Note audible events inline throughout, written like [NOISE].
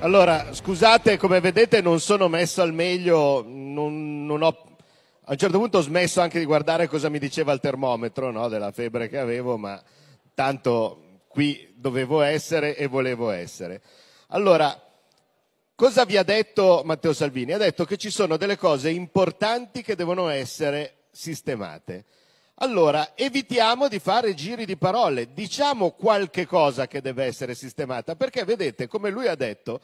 Allora, scusate, come vedete non sono messo al meglio, non, non ho, a un certo punto ho smesso anche di guardare cosa mi diceva il termometro no, della febbre che avevo, ma tanto qui dovevo essere e volevo essere. Allora, cosa vi ha detto Matteo Salvini? Ha detto che ci sono delle cose importanti che devono essere sistemate. Allora, evitiamo di fare giri di parole, diciamo qualche cosa che deve essere sistemata, perché vedete, come lui ha detto,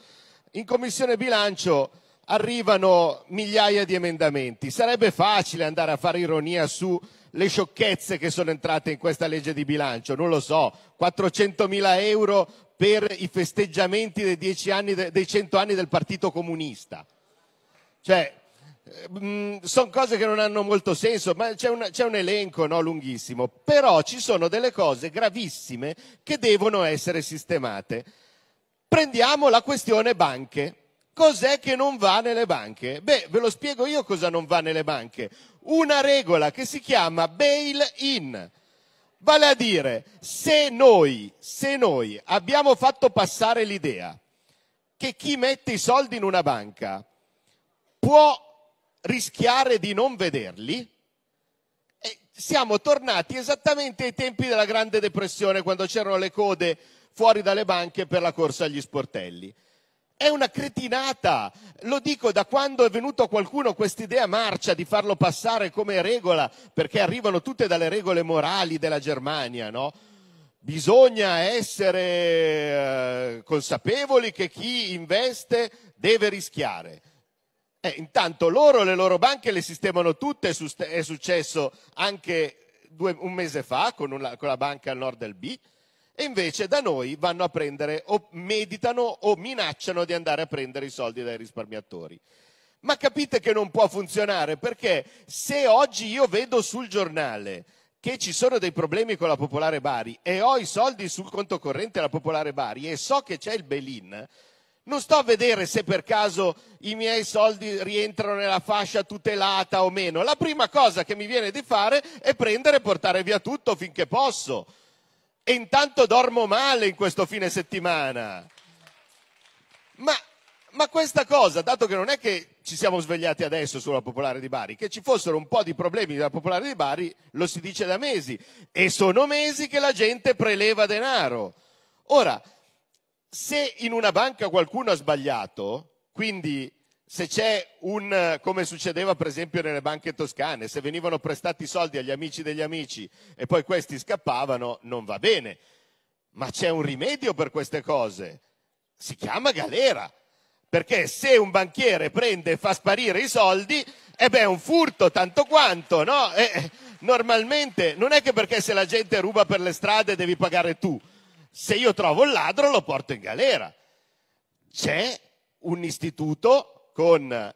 in Commissione Bilancio arrivano migliaia di emendamenti, sarebbe facile andare a fare ironia sulle sciocchezze che sono entrate in questa legge di bilancio, non lo so, 400.000 euro per i festeggiamenti dei, anni, dei 100 anni del Partito Comunista. Cioè, Ehm, sono cose che non hanno molto senso, ma c'è un, c'è un elenco no, lunghissimo, però ci sono delle cose gravissime che devono essere sistemate. Prendiamo la questione banche. Cos'è che non va nelle banche? Beh, ve lo spiego io cosa non va nelle banche. Una regola che si chiama bail-in. Vale a dire, se noi, se noi abbiamo fatto passare l'idea che chi mette i soldi in una banca può rischiare di non vederli, E siamo tornati esattamente ai tempi della Grande Depressione, quando c'erano le code fuori dalle banche per la corsa agli sportelli. È una cretinata, lo dico da quando è venuto qualcuno qualcuno quest'idea marcia di farlo passare come regola, perché arrivano tutte dalle regole morali della Germania, no? Bisogna essere eh, consapevoli che chi investe deve rischiare. Eh, intanto loro le loro banche le sistemano tutte, è successo anche due, un mese fa con, una, con la banca al nord del B, e invece da noi vanno a prendere o meditano o minacciano di andare a prendere i soldi dai risparmiatori. Ma capite che non può funzionare perché se oggi io vedo sul giornale che ci sono dei problemi con la Popolare Bari e ho i soldi sul conto corrente della Popolare Bari e so che c'è il Belin, non sto a vedere se per caso i miei soldi rientrano nella fascia tutelata o meno. La prima cosa che mi viene di fare è prendere e portare via tutto finché posso. E intanto dormo male in questo fine settimana. Ma, ma questa cosa, dato che non è che ci siamo svegliati adesso sulla Popolare di Bari, che ci fossero un po' di problemi della Popolare di Bari, lo si dice da mesi. E sono mesi che la gente preleva denaro. Ora, se in una banca qualcuno ha sbagliato, quindi se c'è un, come succedeva per esempio nelle banche toscane, se venivano prestati soldi agli amici degli amici e poi questi scappavano, non va bene. Ma c'è un rimedio per queste cose. Si chiama galera. Perché se un banchiere prende e fa sparire i soldi, e eh beh, è un furto tanto quanto, no? Eh, eh, normalmente non è che perché se la gente ruba per le strade devi pagare tu se io trovo il ladro lo porto in galera. C'è un istituto con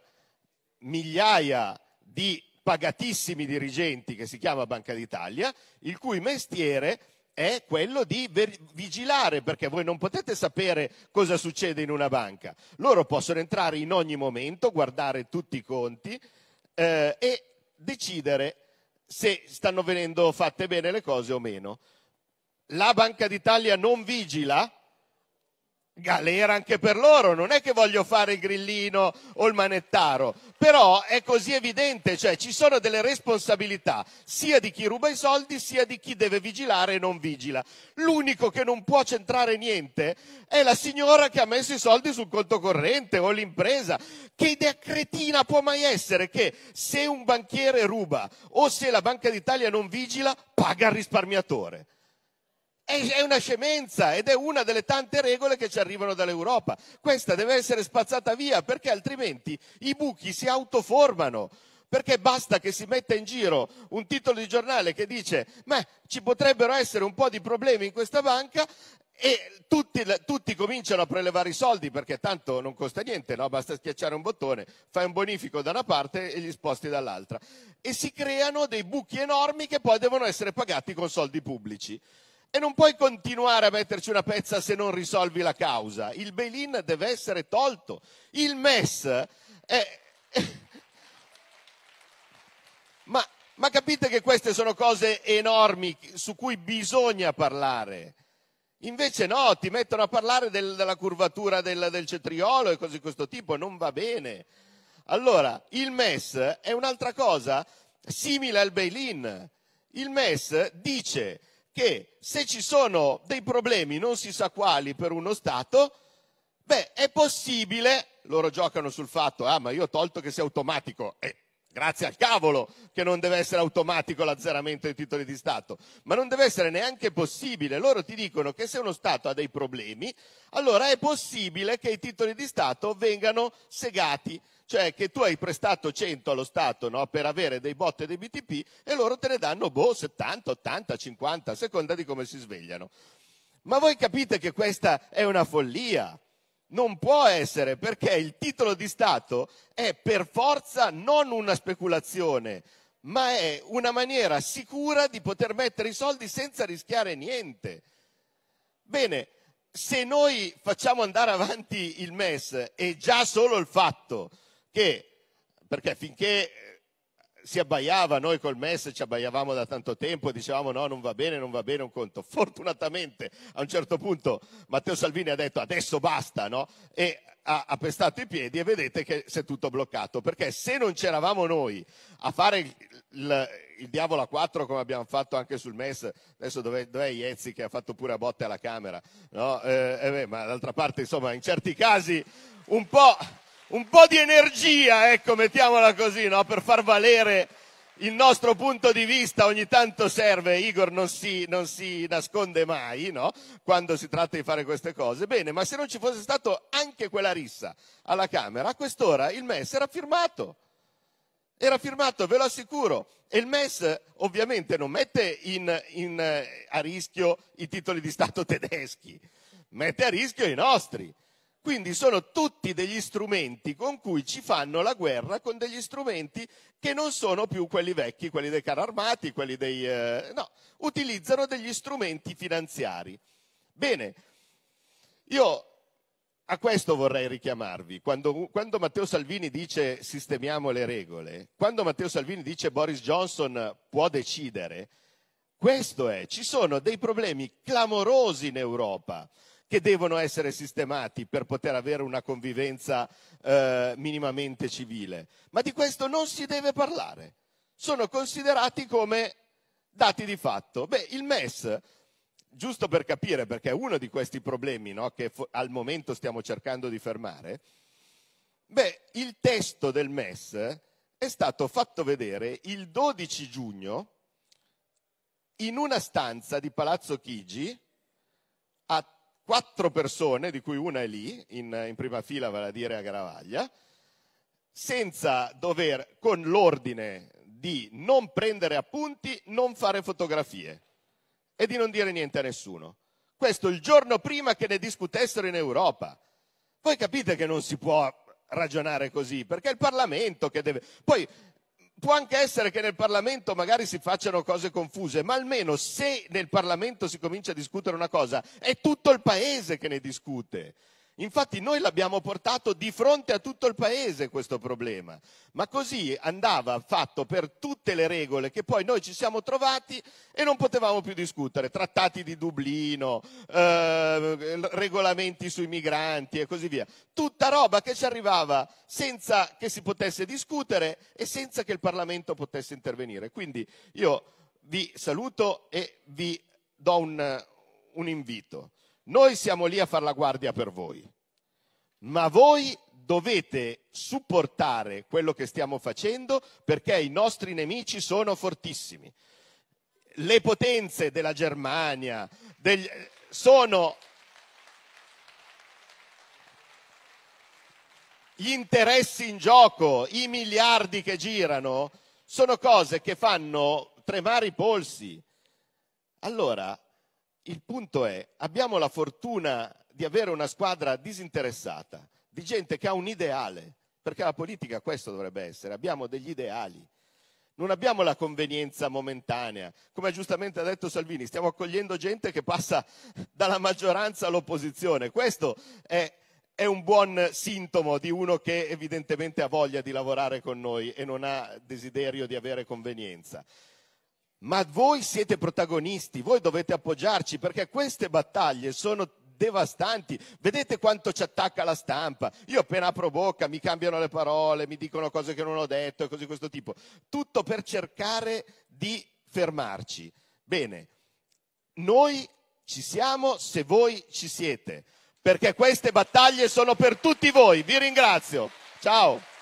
migliaia di pagatissimi dirigenti che si chiama Banca d'Italia, il cui mestiere è quello di vigilare, perché voi non potete sapere cosa succede in una banca. Loro possono entrare in ogni momento, guardare tutti i conti eh, e decidere se stanno venendo fatte bene le cose o meno la Banca d'Italia non vigila, galera anche per loro, non è che voglio fare il grillino o il manettaro, però è così evidente, cioè ci sono delle responsabilità sia di chi ruba i soldi sia di chi deve vigilare e non vigila. L'unico che non può centrare niente è la signora che ha messo i soldi sul conto corrente o l'impresa. Che idea cretina può mai essere che se un banchiere ruba o se la Banca d'Italia non vigila paga il risparmiatore? È una scemenza ed è una delle tante regole che ci arrivano dall'Europa. Questa deve essere spazzata via perché altrimenti i buchi si autoformano perché basta che si metta in giro un titolo di giornale che dice ma ci potrebbero essere un po' di problemi in questa banca e tutti, tutti cominciano a prelevare i soldi perché tanto non costa niente, no? basta schiacciare un bottone, fai un bonifico da una parte e gli sposti dall'altra e si creano dei buchi enormi che poi devono essere pagati con soldi pubblici. E non puoi continuare a metterci una pezza se non risolvi la causa. Il bail-in deve essere tolto. Il MES è... [LAUGHS] ma, ma capite che queste sono cose enormi su cui bisogna parlare. Invece no, ti mettono a parlare del, della curvatura del, del, cetriolo e cose di questo tipo, non va bene. Allora, il MES è un'altra cosa simile al bail-in. Il MES dice che se ci sono dei problemi, non si sa quali, per uno Stato, beh, è possibile, loro giocano sul fatto, ah ma io ho tolto che sia automatico, eh, Grazie al cavolo che non deve essere automatico l'azzeramento dei titoli di Stato, ma non deve essere neanche possibile. Loro ti dicono che se uno Stato ha dei problemi, allora è possibile che i titoli di Stato vengano segati, cioè che tu hai prestato 100 allo Stato no, per avere dei bot e dei BTP e loro te ne danno boh, 70, 80, 50, a seconda di come si svegliano. Ma voi capite che questa è una follia, non può essere perché il titolo di Stato è per forza non una speculazione, ma è una maniera sicura di poter mettere i soldi senza rischiare niente. Bene, se noi facciamo andare avanti il MES e già solo il fatto che, perché finché si abbaiava, noi col MES ci abbaiavamo da tanto tempo, dicevamo no, non va bene, non va bene un conto. [LAUGHS] Fortunatamente a un certo punto Matteo Salvini ha detto adesso basta, no? E ha, ha pestato i piedi e vedete che si è tutto bloccato, perché se non c'eravamo noi a fare il, il, il diavolo a quattro come abbiamo fatto anche sul MES, adesso dov'è, dov'è Iezzi che ha fatto pure a botte alla Camera, no? eh, eh ma d'altra parte insomma in certi casi un po' un po' di energia, ecco, mettiamola così, no? per far valere il nostro punto di vista ogni tanto serve, Igor non si, non si nasconde mai no? quando si tratta di fare queste cose. Bene, ma se non ci fosse stato anche quella rissa alla Camera, a quest'ora il MES era firmato. Era firmato, ve lo assicuro. E il MES ovviamente non mette in, in, eh, a rischio i titoli di Stato tedeschi, mette a rischio i nostri quindi sono tutti degli strumenti con cui ci fanno la guerra, con degli strumenti che non sono più quelli vecchi, quelli dei carri armati, quelli dei... Eh, no, utilizzano degli strumenti finanziari. Bene, io a questo vorrei richiamarvi. Quando, quando, Matteo Salvini dice sistemiamo le regole, quando Matteo Salvini dice Boris Johnson può decidere, questo è, ci sono dei problemi clamorosi in Europa che devono essere sistemati per poter avere una convivenza eh, minimamente civile. Ma di questo non si deve parlare. Sono considerati come dati di fatto. Beh, il MES, giusto per capire, perché è uno di questi problemi no, che al momento stiamo cercando di fermare, beh, il testo del MES è stato fatto vedere il 12 giugno in una stanza di Palazzo Chigi quattro persone, di cui una è lì, in, in prima fila, vale a dire a Gravaglia, senza dover, con l'ordine di non prendere appunti, non fare fotografie e di non dire niente a nessuno. Questo il giorno prima che ne discutessero in Europa. Voi capite che non si può ragionare così, perché è il Parlamento che deve. Poi Può anche essere che nel Parlamento magari si facciano cose confuse, ma almeno se nel Parlamento si comincia a discutere una cosa, è tutto il Paese che ne discute. Infatti noi l'abbiamo portato di fronte a tutto il paese questo problema, ma così andava fatto per tutte le regole che poi noi ci siamo trovati e non potevamo più discutere, trattati di Dublino, eh, regolamenti sui migranti e così via, tutta roba che ci arrivava senza che si potesse discutere e senza che il Parlamento potesse intervenire. Quindi io vi saluto e vi do un, un invito. Noi siamo lì a far la guardia per voi ma voi dovete supportare quello che stiamo facendo perché i nostri nemici sono fortissimi. Le potenze della Germania degli, sono gli interessi in gioco, i miliardi che girano, sono cose che fanno tremare i polsi. Allora, il punto è, abbiamo la fortuna di avere una squadra disinteressata, di gente che ha un ideale, perché la politica questo dovrebbe essere, abbiamo degli ideali. Non abbiamo la convenienza momentanea. Come giustamente ha detto Salvini, stiamo accogliendo gente che passa dalla maggioranza all'opposizione. Questo è, è un buon sintomo di uno che evidentemente ha voglia di lavorare con noi e non ha desiderio di avere convenienza. Ma voi siete protagonisti, voi dovete appoggiarci perché queste battaglie sono devastanti. Vedete quanto ci attacca la stampa. Io appena apro bocca mi cambiano le parole, mi dicono cose che non ho detto e cose di questo tipo. Tutto per cercare di fermarci. Bene, noi ci siamo se voi ci siete, perché queste battaglie sono per tutti voi. Vi ringrazio. Ciao.